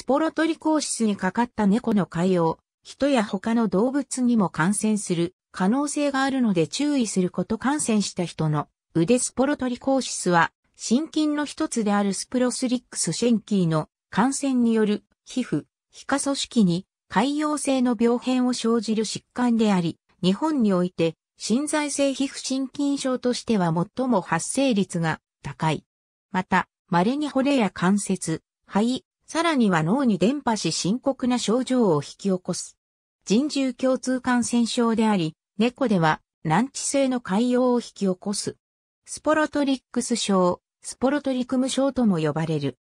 スポロトリコーシスにかかった猫の海洋、人や他の動物にも感染する可能性があるので注意すること感染した人の腕スポロトリコーシスは、心筋の一つであるスプロスリックスシェンキーの感染による皮膚、皮下組織に海洋性の病変を生じる疾患であり、日本において心在性皮膚心筋症としては最も発生率が高い。また、稀に骨や関節、肺、さらには脳に伝播し深刻な症状を引き起こす。人獣共通感染症であり、猫では難治性の潰瘍を引き起こす。スポロトリックス症、スポロトリクム症とも呼ばれる。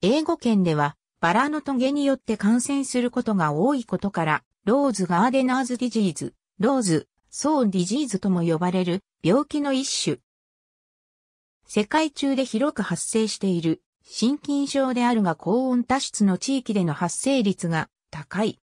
英語圏では、バラのトゲによって感染することが多いことから、ローズガーデナーズディジーズ、ローズ、ソーディジーズとも呼ばれる病気の一種。世界中で広く発生している心筋症であるが高温多湿の地域での発生率が高い。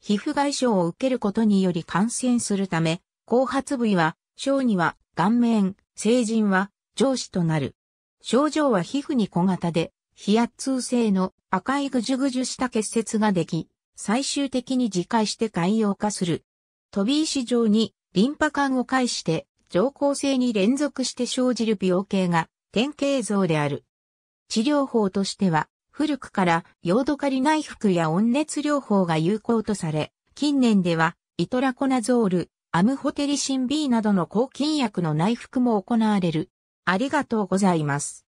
皮膚外傷を受けることにより感染するため、後発部位は、小児は顔面、成人は上司となる。症状は皮膚に小型で、非圧痛性の赤いぐじゅぐじゅした結節ができ、最終的に自戒して海洋化する。飛び石状にリンパ管を介して、上行性に連続して生じる病形が典型像である。治療法としては、古くからヨードカリ内服や温熱療法が有効とされ、近年ではイトラコナゾール、アムホテリシン B などの抗菌薬の内服も行われる。ありがとうございます。